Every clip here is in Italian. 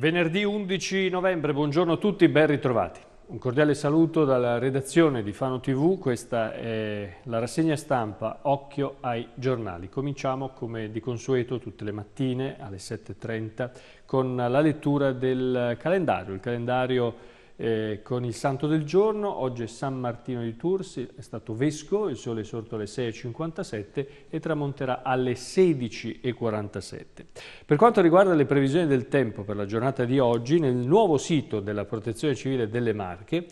Venerdì 11 novembre, buongiorno a tutti, ben ritrovati. Un cordiale saluto dalla redazione di Fano TV, questa è la rassegna stampa Occhio ai giornali. Cominciamo come di consueto tutte le mattine alle 7.30 con la lettura del calendario, il calendario eh, con il santo del giorno, oggi è San Martino di Tours, è stato vescovo, il sole è sorto alle 6.57 e tramonterà alle 16.47. Per quanto riguarda le previsioni del tempo per la giornata di oggi, nel nuovo sito della Protezione Civile delle Marche,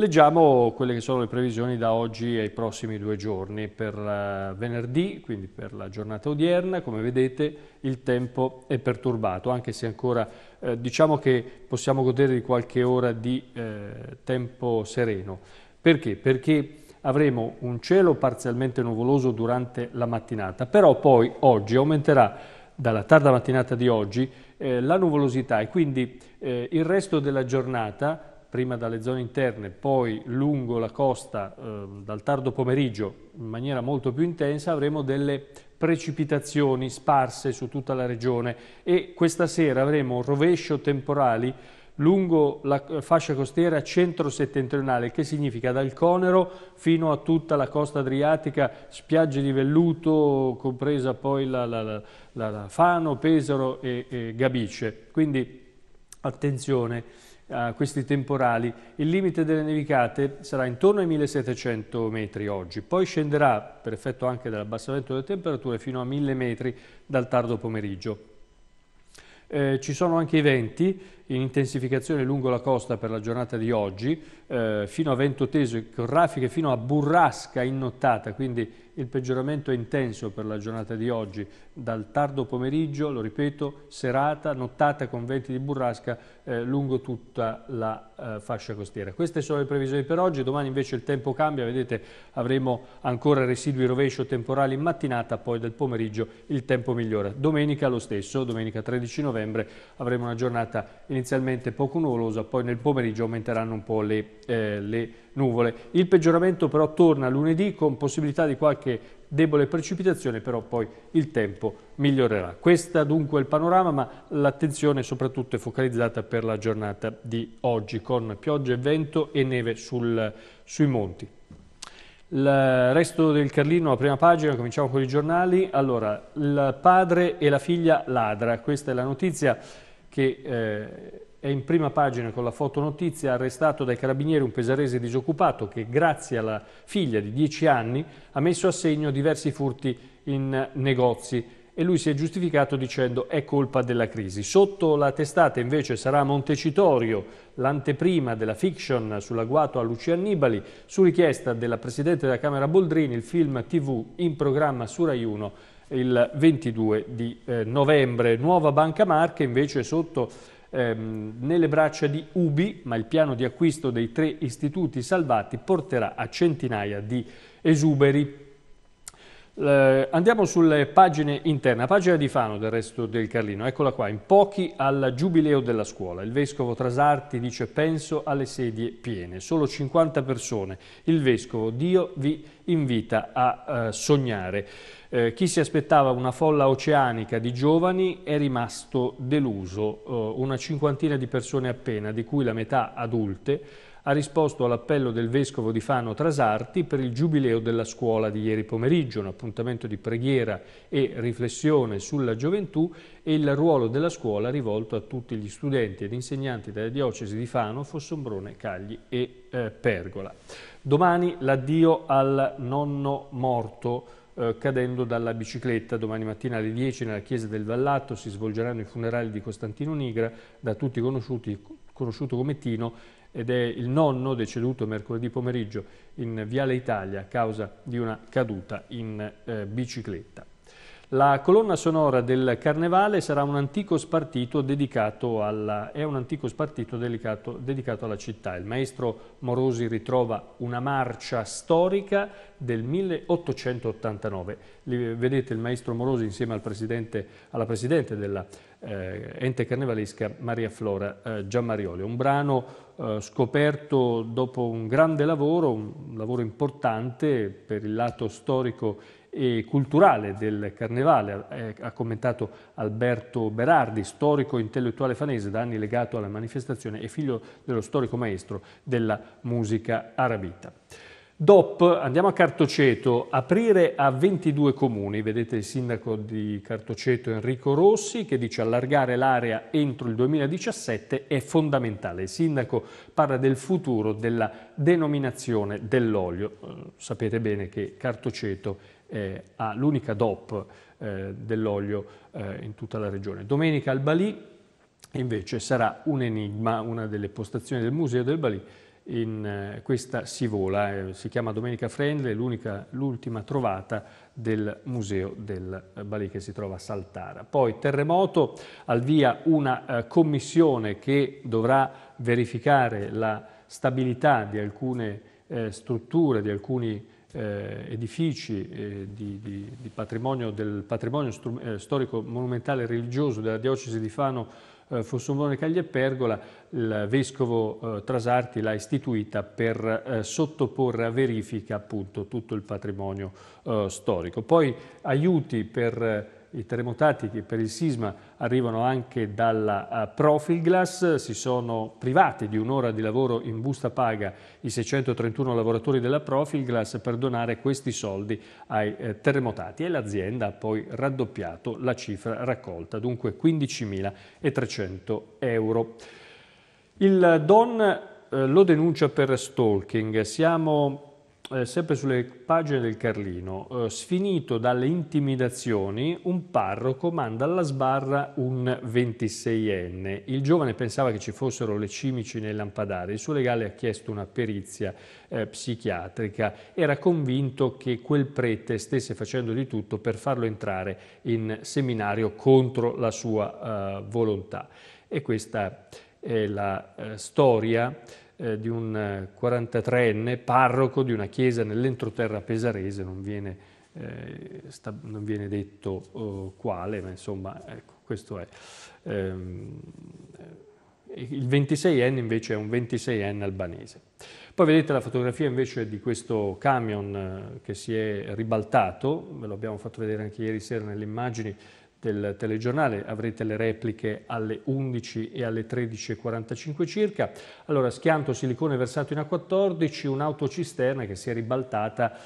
Leggiamo quelle che sono le previsioni da oggi ai prossimi due giorni. Per eh, venerdì, quindi per la giornata odierna, come vedete il tempo è perturbato, anche se ancora eh, diciamo che possiamo godere di qualche ora di eh, tempo sereno. Perché? Perché avremo un cielo parzialmente nuvoloso durante la mattinata, però poi oggi aumenterà dalla tarda mattinata di oggi eh, la nuvolosità e quindi eh, il resto della giornata prima dalle zone interne, poi lungo la costa eh, dal tardo pomeriggio in maniera molto più intensa, avremo delle precipitazioni sparse su tutta la regione e questa sera avremo un rovescio temporali lungo la eh, fascia costiera centro-settentrionale, che significa dal Conero fino a tutta la costa adriatica, spiagge di velluto, compresa poi la, la, la, la Fano, Pesaro e, e Gabice. Quindi attenzione a questi temporali, il limite delle nevicate sarà intorno ai 1700 metri oggi, poi scenderà, per effetto anche dell'abbassamento delle temperature, fino a 1000 metri dal tardo pomeriggio. Eh, ci sono anche i venti in intensificazione lungo la costa per la giornata di oggi, eh, fino a vento teso con raffiche, fino a burrasca innottata, quindi il peggioramento è intenso per la giornata di oggi, dal tardo pomeriggio, lo ripeto, serata, nottata con venti di burrasca eh, lungo tutta la eh, fascia costiera. Queste sono le previsioni per oggi, domani invece il tempo cambia, vedete avremo ancora residui rovescio temporali in mattinata, poi del pomeriggio il tempo migliora. Domenica lo stesso, domenica 13 novembre avremo una giornata inizialmente poco nuvolosa, poi nel pomeriggio aumenteranno un po' le, eh, le nuvole. Il peggioramento però torna lunedì con possibilità di qualche debole precipitazione, però poi il tempo migliorerà. Questo dunque è il panorama, ma l'attenzione soprattutto è focalizzata per la giornata di oggi, con piogge, vento e neve sul, sui monti. Il resto del Carlino, la prima pagina, cominciamo con i giornali. Allora, il padre e la figlia ladra, questa è la notizia che... Eh, è in prima pagina con la fotonotizia arrestato dai carabinieri un pesarese disoccupato che grazie alla figlia di 10 anni ha messo a segno diversi furti in negozi e lui si è giustificato dicendo è colpa della crisi. Sotto la testata invece sarà Montecitorio, l'anteprima della fiction sull'agguato a Lucia Annibali, su richiesta della Presidente della Camera Boldrini, il film TV in programma su Rai 1 il 22 di eh, novembre. Nuova Banca Marche invece sotto ehm, nelle braccia di Ubi, ma il piano di acquisto dei tre istituti salvati porterà a centinaia di esuberi eh, andiamo sulle pagine interne, pagina di Fano del resto del Carlino, eccola qua, in pochi al giubileo della scuola. Il vescovo Trasarti dice penso alle sedie piene, solo 50 persone. Il vescovo, Dio vi invita a eh, sognare. Eh, chi si aspettava una folla oceanica di giovani è rimasto deluso, eh, una cinquantina di persone appena, di cui la metà adulte, ha risposto all'appello del vescovo di Fano Trasarti per il giubileo della scuola di ieri pomeriggio, un appuntamento di preghiera e riflessione sulla gioventù e il ruolo della scuola rivolto a tutti gli studenti ed insegnanti della diocesi di Fano, Fossombrone, Cagli e eh, Pergola. Domani l'addio al nonno morto eh, cadendo dalla bicicletta. Domani mattina alle 10 nella chiesa del Vallato si svolgeranno i funerali di Costantino Nigra, da tutti conosciuti, conosciuto come Tino, ed è il nonno deceduto mercoledì pomeriggio in Viale Italia a causa di una caduta in eh, bicicletta. La colonna sonora del Carnevale sarà un antico spartito dedicato alla, è un antico spartito dedicato, dedicato alla città. Il maestro Morosi ritrova una marcia storica del 1889. Vedete il maestro Morosi insieme al presidente, alla presidente dell'ente eh, carnevalesca Maria Flora eh, Giammarioli. Un brano eh, scoperto dopo un grande lavoro, un lavoro importante per il lato storico e culturale del carnevale, eh, ha commentato Alberto Berardi, storico intellettuale fanese, da anni legato alla manifestazione e figlio dello storico maestro della musica arabita. DOP, andiamo a Cartoceto, aprire a 22 comuni, vedete il sindaco di Cartoceto Enrico Rossi che dice allargare l'area entro il 2017 è fondamentale. Il sindaco parla del futuro della denominazione dell'olio, eh, sapete bene che Cartoceto eh, ha l'unica DOP eh, dell'olio eh, in tutta la regione. Domenica al Bali invece sarà un enigma, una delle postazioni del Museo del Bali, in eh, questa si vola, eh, si chiama Domenica Friendly, l'ultima trovata del Museo del eh, Bali che si trova a Saltara. Poi terremoto, al via una commissione che dovrà verificare la stabilità di alcune strutture, di alcuni eh, edifici eh, di, di, di patrimonio, del patrimonio eh, storico monumentale e religioso della diocesi di Fano eh, Fossomone Caglia e Pergola, il vescovo eh, Trasarti l'ha istituita per eh, sottoporre a verifica appunto tutto il patrimonio eh, storico. Poi aiuti per i terremotati che per il sisma arrivano anche dalla eh, Profilglass, si sono privati di un'ora di lavoro in busta paga i 631 lavoratori della Profilglass per donare questi soldi ai eh, terremotati e l'azienda ha poi raddoppiato la cifra raccolta, dunque 15.300 euro. Il Don eh, lo denuncia per stalking, siamo eh, sempre sulle pagine del Carlino, eh, sfinito dalle intimidazioni, un parroco manda alla sbarra un 26enne. Il giovane pensava che ci fossero le cimici nei lampadari, il suo legale ha chiesto una perizia eh, psichiatrica, era convinto che quel prete stesse facendo di tutto per farlo entrare in seminario contro la sua eh, volontà. E questa è la eh, storia eh, di un 43enne eh, parroco di una chiesa nell'entroterra pesarese, non viene, eh, sta, non viene detto oh, quale, ma insomma ecco, questo è. Ehm, eh, il 26enne invece è un 26enne albanese. Poi vedete la fotografia invece di questo camion eh, che si è ribaltato, ve lo abbiamo fatto vedere anche ieri sera nelle immagini, del telegiornale, avrete le repliche alle 11 e alle 13.45 circa. Allora, schianto silicone versato in A14, un'autocisterna che si è ribaltata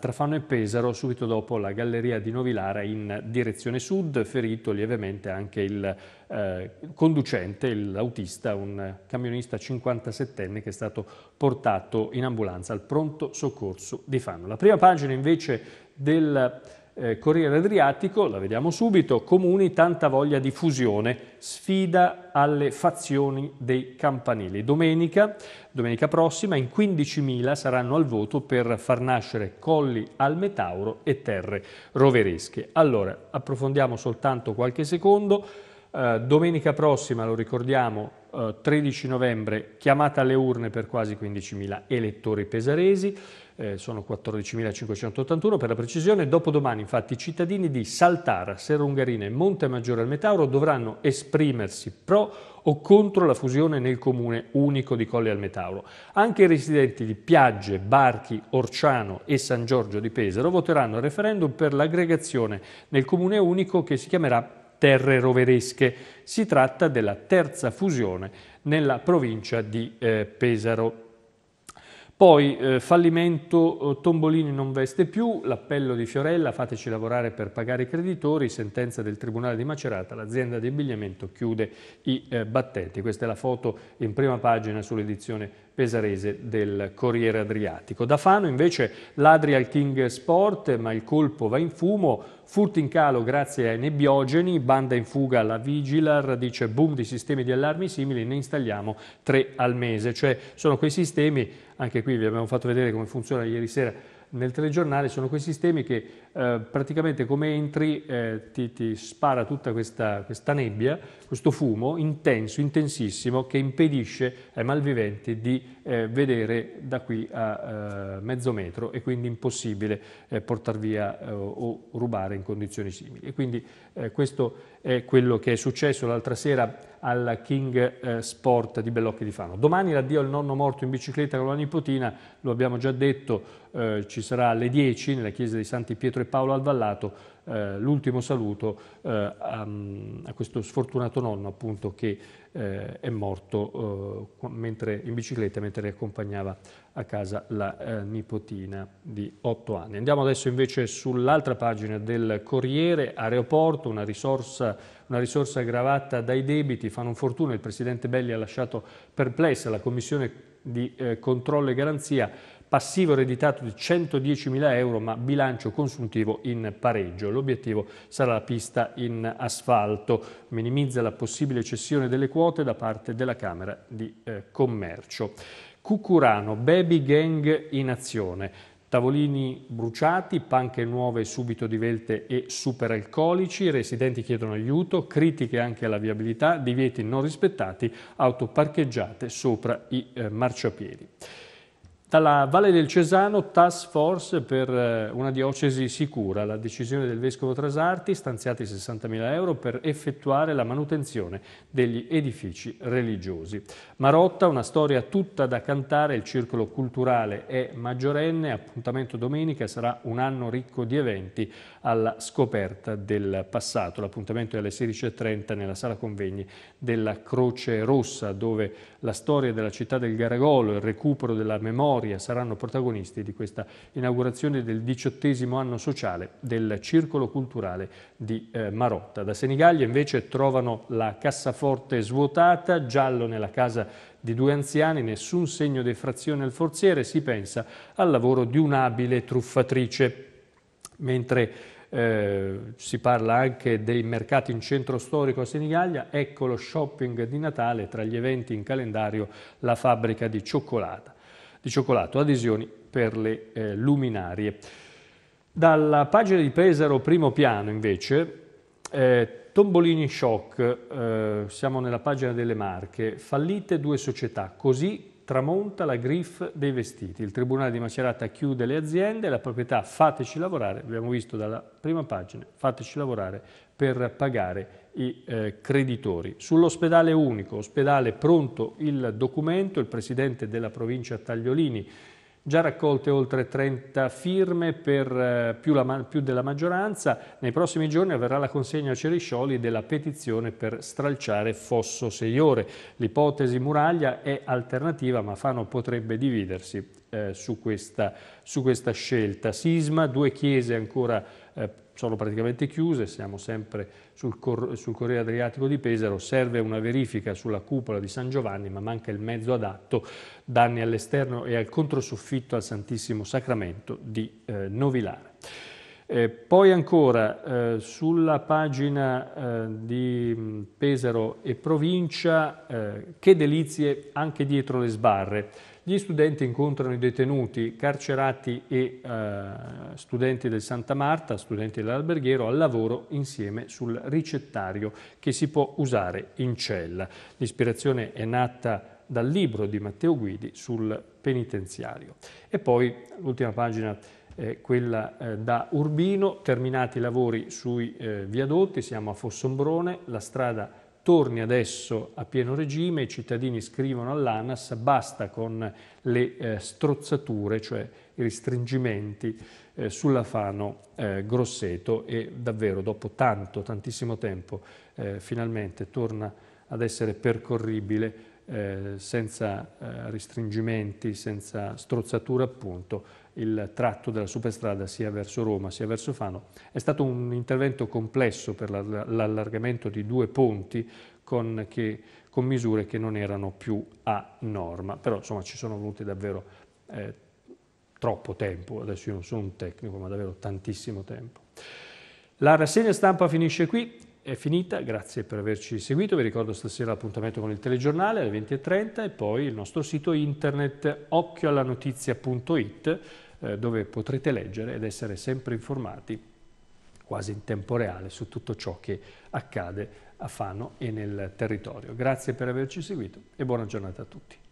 tra Fano e Pesaro, subito dopo la galleria di Novilara in direzione sud, ferito lievemente anche il eh, conducente, l'autista, un camionista 57enne che è stato portato in ambulanza al pronto soccorso di Fano. La prima pagina invece del eh, Corriere Adriatico, la vediamo subito, comuni tanta voglia di fusione, sfida alle fazioni dei campanili. Domenica, domenica prossima, in 15.000 saranno al voto per far nascere Colli al Metauro e Terre Roveresche. Allora, approfondiamo soltanto qualche secondo. Eh, domenica prossima, lo ricordiamo, 13 eh, novembre chiamata alle urne per quasi 15.000 elettori pesaresi, eh, sono 14.581 per la precisione. Dopodomani infatti i cittadini di Saltara, Serungarina e Monte Maggiore al Metauro dovranno esprimersi pro o contro la fusione nel comune unico di Colle al Metauro. Anche i residenti di Piagge, Barchi, Orciano e San Giorgio di Pesaro voteranno al referendum per l'aggregazione nel comune unico che si chiamerà terre roveresche. Si tratta della terza fusione nella provincia di eh, Pesaro. Poi eh, fallimento, eh, Tombolini non veste più, l'appello di Fiorella, fateci lavorare per pagare i creditori, sentenza del Tribunale di Macerata, l'azienda di abbigliamento chiude i eh, battenti. Questa è la foto in prima pagina sull'edizione pesarese del Corriere Adriatico. Da Fano invece ladri al King Sport, ma il colpo va in fumo, furti in calo grazie ai nebbiogeni, banda in fuga alla Vigilar, dice boom di sistemi di allarmi simili, ne installiamo tre al mese. Cioè sono quei sistemi, anche qui vi abbiamo fatto vedere come funziona ieri sera nel telegiornale sono quei sistemi che eh, praticamente come entri eh, ti, ti, spara tutta questa, questa, nebbia, questo fumo intenso, intensissimo, che impedisce ai malviventi di eh, vedere da qui a eh, mezzo metro e quindi impossibile eh, portar via eh, o rubare in condizioni simili. E quindi eh, questo è quello che è successo l'altra sera al King Sport di Bellocchi di Fano. Domani l'addio al nonno morto in bicicletta con la nipotina, lo abbiamo già detto, eh, ci sarà alle 10 nella chiesa di Santi Pietro e Paolo al Vallato eh, l'ultimo saluto eh, a, mm, a, questo sfortunato nonno appunto che eh, è morto eh, mentre, in bicicletta mentre accompagnava a casa la nipotina di 8 anni. Andiamo adesso invece sull'altra pagina del Corriere, aeroporto, una risorsa una risorsa aggravata dai debiti, fanno fortuna, il Presidente Belli ha lasciato perplessa la Commissione di eh, controllo e garanzia passivo ereditato di 110.000 euro ma bilancio consuntivo in pareggio. L'obiettivo sarà la pista in asfalto, minimizza la possibile cessione delle quote da parte della Camera di eh, Commercio. Cucurano, baby gang in azione tavolini bruciati, panche nuove subito divelte e superalcolici, residenti chiedono aiuto, critiche anche alla viabilità, divieti non rispettati, auto parcheggiate sopra i eh, marciapiedi dalla Valle del Cesano task force per eh, una diocesi sicura, la decisione del Vescovo Trasarti, stanziati 60.000 euro per effettuare la manutenzione degli edifici religiosi. Marotta, una storia tutta da cantare, il circolo culturale è maggiorenne, appuntamento domenica sarà un anno ricco di eventi alla scoperta del passato. L'appuntamento è alle 16.30 nella sala convegni della Croce Rossa, dove la storia della città del Garagolo, il recupero della memoria, Moria saranno protagonisti di questa inaugurazione del diciottesimo anno sociale del Circolo Culturale di eh, Marotta. Da Senigallia invece trovano la cassaforte svuotata, giallo nella casa di due anziani, nessun segno di frazione al forziere, si pensa al lavoro di un'abile truffatrice. Mentre eh, si parla anche dei mercati in centro storico a Senigallia, ecco lo shopping di Natale, tra gli eventi in calendario la fabbrica di cioccolata di cioccolato, adesioni per le eh, luminarie. Dalla pagina di Pesaro primo piano invece, eh, Tombolini Shock, eh, siamo nella pagina delle marche, fallite due società, così tramonta la griff dei vestiti. Il Tribunale di Macerata chiude le aziende, la proprietà fateci lavorare, abbiamo visto dalla prima pagina, fateci lavorare per pagare i eh, creditori. Sull'ospedale unico, ospedale pronto il documento, il presidente della provincia Tagliolini già raccolte oltre 30 firme per eh, più, la, più, della maggioranza. Nei prossimi giorni avverrà la consegna a Ceriscioli della petizione per stralciare Fosso Seiore. L'ipotesi muraglia è alternativa ma Fano potrebbe dividersi eh, su, questa, su, questa, scelta. Sisma, due chiese ancora eh, sono praticamente chiuse, siamo sempre sul, cor sul Corriere Adriatico di Pesaro, serve una verifica sulla cupola di San Giovanni ma manca il mezzo adatto, danni all'esterno e al controsoffitto al Santissimo Sacramento di eh, Novilare. Eh, poi ancora eh, sulla pagina eh, di Pesaro e provincia, eh, che delizie anche dietro le sbarre. Gli studenti incontrano i detenuti, carcerati e eh, studenti del Santa Marta, studenti dell'alberghiero, al lavoro insieme sul ricettario che si può usare in cella. L'ispirazione è nata dal libro di Matteo Guidi sul penitenziario. E poi l'ultima pagina è eh, quella eh, da Urbino, terminati i lavori sui eh, viadotti, siamo a Fossombrone, la strada è torni adesso a pieno regime, i cittadini scrivono all'ANAS, basta con le eh, strozzature, cioè i restringimenti eh, sulla Fano eh, Grosseto e davvero dopo tanto, tantissimo tempo, eh, finalmente torna ad essere percorribile eh, senza eh, restringimenti, senza strozzatura appunto, il tratto della superstrada sia verso Roma sia verso Fano. È stato un intervento complesso per l'allargamento di due ponti con, che, con, misure che non erano più a norma, però insomma ci sono voluti davvero eh, troppo tempo, adesso io non sono un tecnico ma davvero tantissimo tempo. La rassegna stampa finisce qui, è finita, grazie per averci seguito, vi ricordo stasera l'appuntamento con il telegiornale alle 20.30 e poi il nostro sito internet occhioallanotizia.it eh, dove potrete leggere ed essere sempre informati quasi in tempo reale su tutto ciò che accade a Fano e nel territorio. Grazie per averci seguito e buona giornata a tutti.